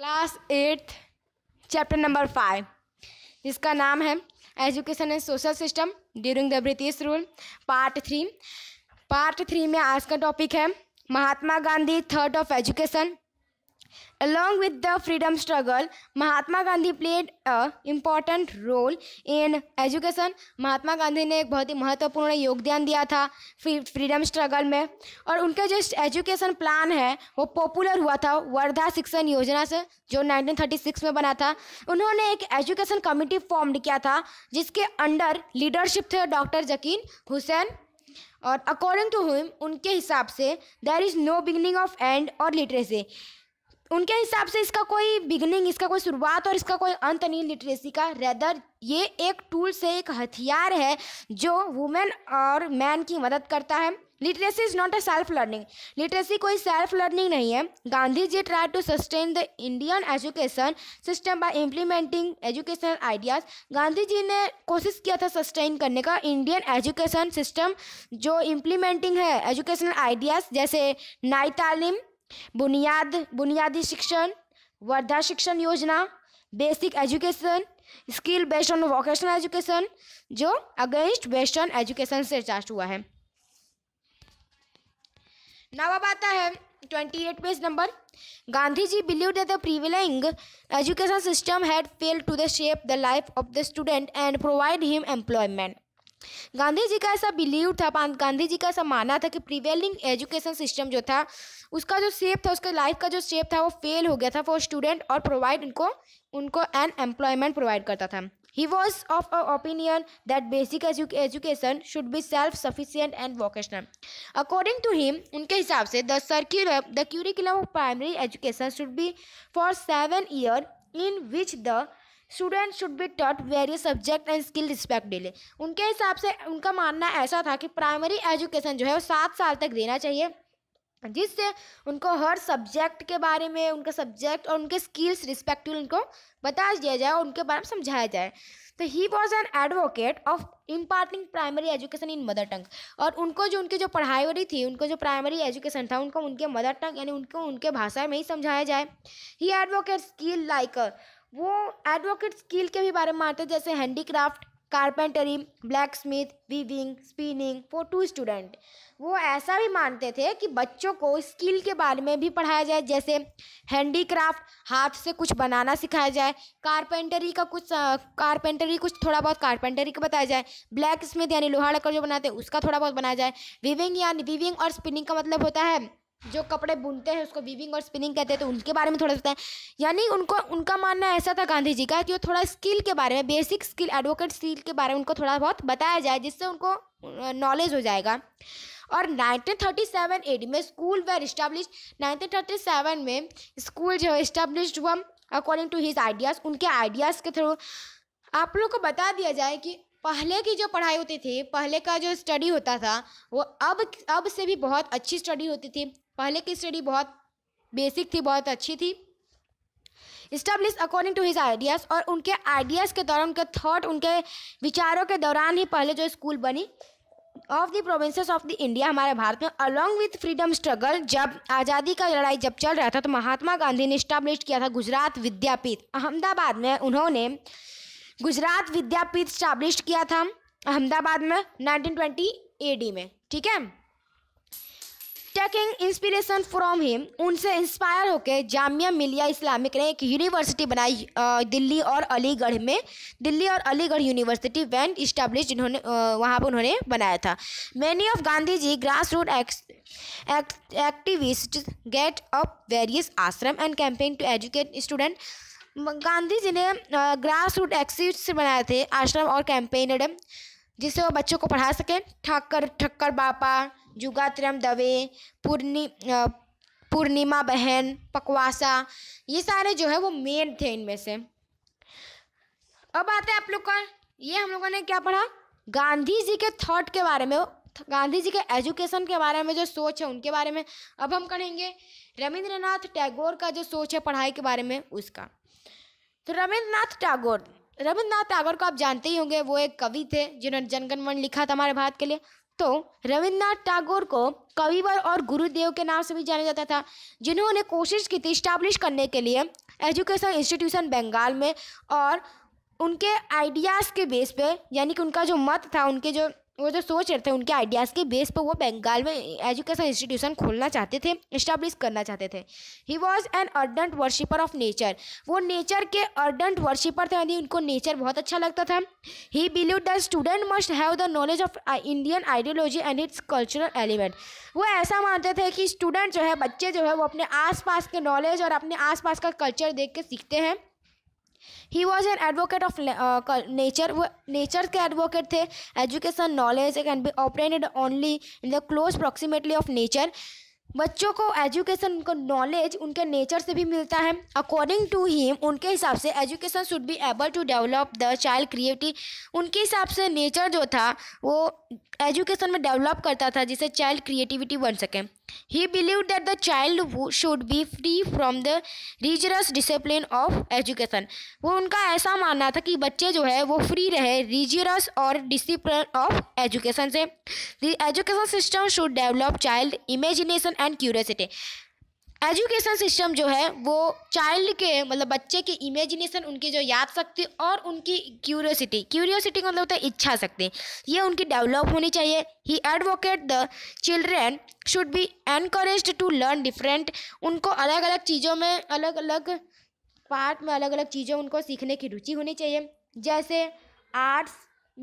Class eighth chapter number five जिसका नाम है education and social system during the British rule part three part three में आज का टॉपिक है महात्मा गांधी थर्ड of education Along with the freedom struggle, Mahatma Gandhi played a important role in education Mahatma Gandhi ने एक बहुत ही महत्वपूर्ण योगदान दिया था फ्रीडम स्ट्रगल में और उनका जो एजुकेशन प्लान है वो पॉपुलर हुआ था वर्धा शिक्षण योजना से जो 1936 में बना था उन्होंने एक एजुकेशन कमेटी फॉर्म्ड किया था जिसके अंडर लीडरशिप थे डॉक्टर जकीन हुसैन और अकॉर्डिंग टू हिम उनके हिसाब से there is no beginning of end और लिटरेसी उनके हिसाब से इसका कोई बिगनिंग इसका कोई शुरुआत और इसका कोई अंत नहीं लिटरेसी का रेदर ये एक टूल से एक हथियार है जो वुमेन और मैन की मदद करता है literacy is not a self learning literacy कोई सेल्फ लर्निंग नहीं है Gandhi ji try to sustain the Indian education system by implementing educational ideas Gandhi ji ने कोशिश किया था सस्टेन करने का इंडियन एजुकेशन सिस्टम जो इम्प्लीमेंटिंग है एजुकेशनल आइडियाज जैसे नाई तालीम बुनियाद बुनियादी शिक्षण वर्धा शिक्षण योजना basic education skill based on vocational education जो अगेंस्ट वेस्टर्न एजुकेशन से चार्ज हुआ है नाव अब आता है twenty eight page number Gandhi ji believe that the prevailing education system had failed to the shape the life of the student and provide him employment Gandhi ji का ऐसा believe था गांधी जी का ऐसा मानना था कि प्रिवेलिंग एजुकेशन सिस्टम जो था उसका जो शेप था उसका लाइफ का जो शेप था वो फेल हो गया था फॉर स्टूडेंट और प्रोवाइड उनको उनको एन एम्प्लॉयमेंट प्रोवाइड करता था he was of a opinion that basic education should be self sufficient and vocational according to him उनके हिसाब से the curriculum the curriculum of primary education should be for seven year in which the student should be taught various subject and skill respectively उनके हिसाब से उनका मानना ऐसा था कि प्राइमरी एजुकेशन जो है वो सात साल तक देना चाहिए जिससे उनको हर सब्जेक्ट के बारे में उनका सब्जेक्ट और उनके स्किल्स रिस्पेक्टिव उनको बता दिया जाए और उनके बारे में समझाया जाए तो he was an advocate of imparting primary education in mother tongue और उनको जो उनकी जो पढ़ाई रही थी उनको जो प्राइमरी एजुकेशन था उनको उनके मदर टंग यानी उनको उनके भाषा में ही समझाया जाए ही एडवोकेट स्किल लाइक वो एडवोकेट स्किल के भी बारे में आते हैं जैसे handicraft carpentry black smith weaving spinning for to student वो ऐसा भी मानते थे कि बच्चों को स्किल के बारे में भी पढ़ाया जाए जैसे हैंडीक्राफ्ट हाथ से कुछ बनाना सिखाया जाए कारपेंटरी का कुछ कारपेंटरी कुछ थोड़ा बहुत कारपेंटरी का बताया जाए ब्लैक स्मिथ यानी लोहा लकड़ जो बनाते हैं उसका थोड़ा बहुत बनाया जाए वीविंग यानी वीविंग और स्पिनिंग का मतलब होता है जो कपड़े बुनते हैं उसको वीविंग और स्पिनिंग कहते हैं तो उनके बारे में थोड़ा बताएं यानी उनको उनका मानना ऐसा था गांधी जी का कि वो थोड़ा स्किल के बारे में बेसिक स्किल एडवोकेट स्किल के बारे में उनको थोड़ा बहुत बताया जाए जिससे उनको नॉलेज हो जाएगा और 1937 एडी में स्कूल वेर इस्टेब्लिश 1937 में स्कूल जो है इस्टेब्लिश हुआ अकॉर्डिंग टू हिज आइडियाज़ उनके आइडियाज़ के थ्रू आप लोग को बता दिया जाए कि पहले की जो पढ़ाई होती थी पहले का जो स्टडी होता था वो अब अब से भी बहुत अच्छी स्टडी होती थी पहले की स्टडी बहुत बेसिक थी बहुत अच्छी थी establish according to his ideas और उनके आइडियाज़ के दौरान उनके थॉट उनके विचारों के दौरान ही पहले जो स्कूल बनी of the provinces of the India हमारे भारत में अलॉन्ग विथ फ्रीडम स्ट्रगल जब आज़ादी का लड़ाई जब चल रहा था तो महात्मा गांधी ने इस्टब्लिश किया था गुजरात विद्यापीठ अहमदाबाद में उन्होंने गुजरात विद्यापीठ स्टाब्लिश किया था अहमदाबाद में 1920 डी में ठीक है टेकिंग इंस्पिरेशन फ्रॉम हिम उनसे इंस्पायर होकर जामिया मिलिया इस्लामिक ने एक यूनिवर्सिटी बनाई दिल्ली और अलीगढ़ में दिल्ली और अलीगढ़ यूनिवर्सिटी वैंड इस्टेब्लिश जिन्होंने वहाँ पर उन्होंने बनाया था many of Gandhi ji grass root activist get up various ashram and campaign to educate student Gandhi ji ने ग्रास रूट एक्सिट्स बनाए थे आश्रम और कैंपेन एडम जिससे वो बच्चों को पढ़ा सकें ठक्कर ठक्कर बापा जुगात्रम दवे पूर्णि पूर्णिमा बहन पकवासा ये सारे जो है वो मेन थे इनमें से अब आते हैं आप लोग का ये हम लोगों ने क्या पढ़ा गांधी जी के थॉट के बारे में गांधी जी के एजुकेशन के बारे में जो सोच है उनके बारे में अब हम कहेंगे रविंद्रनाथ टैगोर का जो सोच है पढ़ाई के बारे में उसका तो रविंद्रनाथ टैगोर रविंद्रनाथ टैगोर को आप जानते ही होंगे वो एक कवि थे जिन्होंने जनगणमन लिखा था हमारे भारत के लिए तो रविंद्रनाथ टैगोर को कविवर और गुरुदेव के नाम से भी जाना जाता था जिन्होंने कोशिश की थी स्टैब्लिश करने के लिए एजुकेशन इंस्टीट्यूशन बंगाल में और उनके आइडियाज़ के बेस पे यानी कि उनका जो मत था उनके जो वो जो सोच रहे थे उनके आइडियाज़ के बेस पर वो बंगाल में एजुकेशन इंस्टीट्यूशन खोलना चाहते थे इस्टाब्लिश करना चाहते थे he was an ardent worshipper of nature वो नेचर के अर्डेंट वर्शिपर थे यानी उनको नेचर बहुत अच्छा लगता था he believe the student must have the knowledge of Indian ideology and its cultural element वो ऐसा मानते थे कि स्टूडेंट जो है बच्चे जो है वो अपने आसपास के नॉलेज और अपने आसपास का कल्चर देख के सीखते हैं he was an advocate of nature वो नेचर के एडवोकेट थे education knowledge can be operated only in the close approximately of nature बच्चों को एजुकेशन को नॉलेज उनके नेचर से भी मिलता है अकॉर्डिंग टू हीम उनके हिसाब से education should be able to develop the child creative उनके हिसाब से नेचर जो था वो एजुकेशन में डेवलप करता था जिससे चाइल्ड क्रिएटिविटी बन सके He believed that the child should be free from the rigorous discipline of education. वो उनका ऐसा मानना था कि बच्चे जो है वो फ्री रहे रिजरस और डिसिप्लिन ऑफ एजुकेशन से the education system should develop child imagination and curiosity education system जो है वो चाइल्ड के मतलब बच्चे की इमेजिनेशन उनकी जो याद शक्ति और उनकी क्यूरियोसिटी क्यूरियोसिटी का मतलब होता है इच्छा शक्ति ये उनकी डेवलप होनी चाहिए he advocate the children should be encourage to learn different उनको अलग अलग चीज़ों में अलग अलग पार्ट में अलग अलग चीज़ों उनको सीखने की रुचि होनी चाहिए जैसे आर्ट्स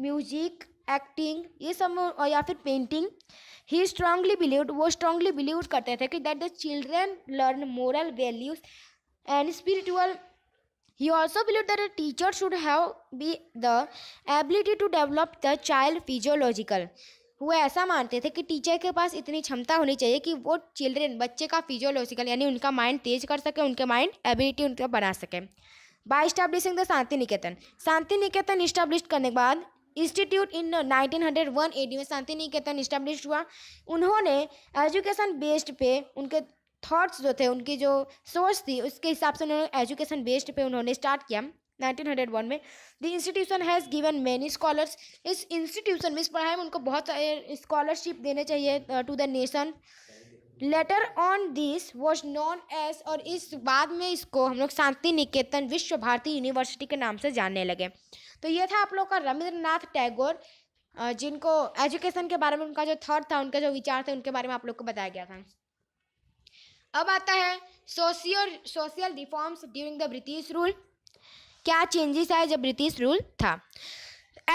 म्यूजिक एक्टिंग ये सब या फिर पेंटिंग ही स्ट्रांगली बिलीव वो स्ट्रांगली बिलीव करते थे कि that the children learn moral values and spiritual he also believe that a teacher should have be the ability to develop the child physiological वो ऐसा मानते थे कि टीचर के पास इतनी क्षमता होनी चाहिए कि वो चिल्ड्रेन बच्चे का फिजियोलॉजिकल यानी उनका माइंड तेज कर सके उनके माइंड एबिलिटी उनका बना सके by establishing the Shantiniketan Shantiniketan establish करने के बाद इंस्टीट्यूट इन 1901 एडी में शांति निकेतन इस्टेब्लिश हुआ उन्होंने एजुकेशन बेस्ड पे उनके थॉट्स जो थे उनकी जो सोच थी उसके हिसाब से उन्होंने एजुकेशन बेस्ड पे उन्होंने स्टार्ट किया 1901 में the institution has given many scholars इस इंस्टीट्यूशन में इस पढ़ाई में उनको बहुत स्कॉलरशिप देने चाहिए to the nation later on this was known as और इस बाद में इसको हम लोग शांति निकेतन विश्व भारती यूनिवर्सिटी के नाम से जानने लगे तो ये था आप लोग का रविंद्रनाथ टैगोर जिनको एजुकेशन के बारे में उनका जो थॉट था उनका जो विचार थे उनके बारे में आप लोग को बताया गया था अब आता है social reforms during the British rule क्या चेंजेस आए जब ब्रिटिश रूल था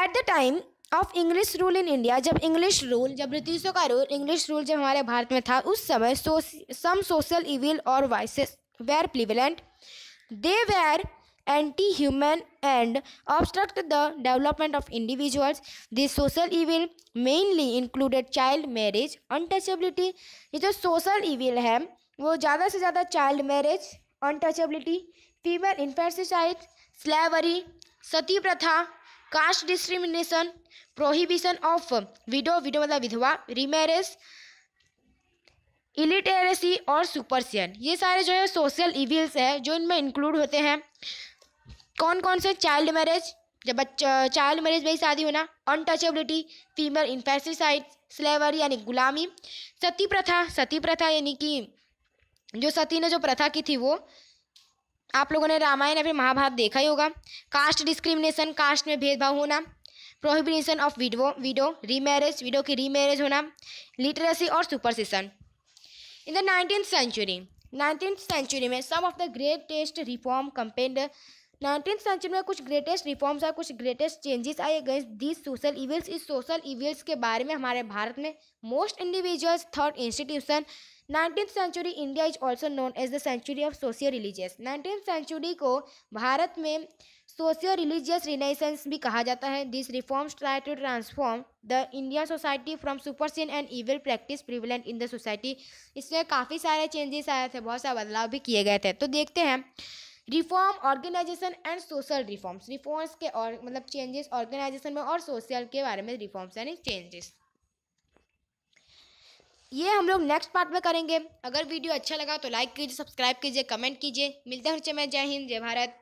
at the time of English rule in India जब इंग्लिश रूल जब ब्रिटिशों का रूल इंग्लिश रूल जब हमारे भारत में था उस समय सम सोशल इविल और vices were prevalent they were anti human and obstruct the development of individuals this social evil mainly included child marriage untouchability ये जो सोशल इविल है वो ज़्यादा से ज़्यादा child marriage untouchability female infanticide slavery sati प्रथा caste discrimination prohibition of widow widow मतलब विधवा रिमेरेज इलिटेरेसी और सुपरसियन ये सारे जो है सोशल इविल्स हैं जो इनमें इंक्लूड होते हैं कौन कौन से चाइल्ड मैरिज जब बच्चा चाइल्ड मैरिज में ही शादी होना अनटचेबिलिटी फीमेल इन्फेस्टिसाइड स्लेवर यानी गुलामी सती प्रथा सती प्रथा यानी कि जो सती ने जो प्रथा की थी वो आप लोगों ने रामायण या फिर महाभारत देखा ही होगा कास्ट डिस्क्रिमिनेशन कास्ट में भेदभाव होना prohibition of widow widow remarriage widow की रीमैरिज होना लिटरेसी और superstition in the nineteen century nineteen century में some of the greatest reform campaigned nineteen century में कुछ ग्रेटेस्ट रिफॉर्म्स और कुछ ग्रेटेस्ट चेंजेस आए अगेंस्ट दीज सोशल इवेंट्स इस सोशल इवेंट्स के बारे में हमारे भारत में most individuals third institution nineteen century India is also known as the century of socio religious nineteen century को भारत में सोशियो रिलीजियस रिलेशंस भी कहा जाता है this reforms try to transform the Indian society from superstition and evil practice prevalent in the society इसमें काफ़ी सारे changes आए थे बहुत सारे बदलाव भी किए गए थे तो देखते हैं reform organisation and social reforms reforms के और मतलब चेंजेस ऑर्गेनाइजेशन में और सोशल के बारे में रिफॉर्म्स यानी चेंजेस ये हम लोग नेक्स्ट पार्ट में करेंगे अगर वीडियो अच्छा लगा तो लाइक कीजिए सब्सक्राइब कीजिए कमेंट कीजिए मिलते हैं जय हिंद जय भारत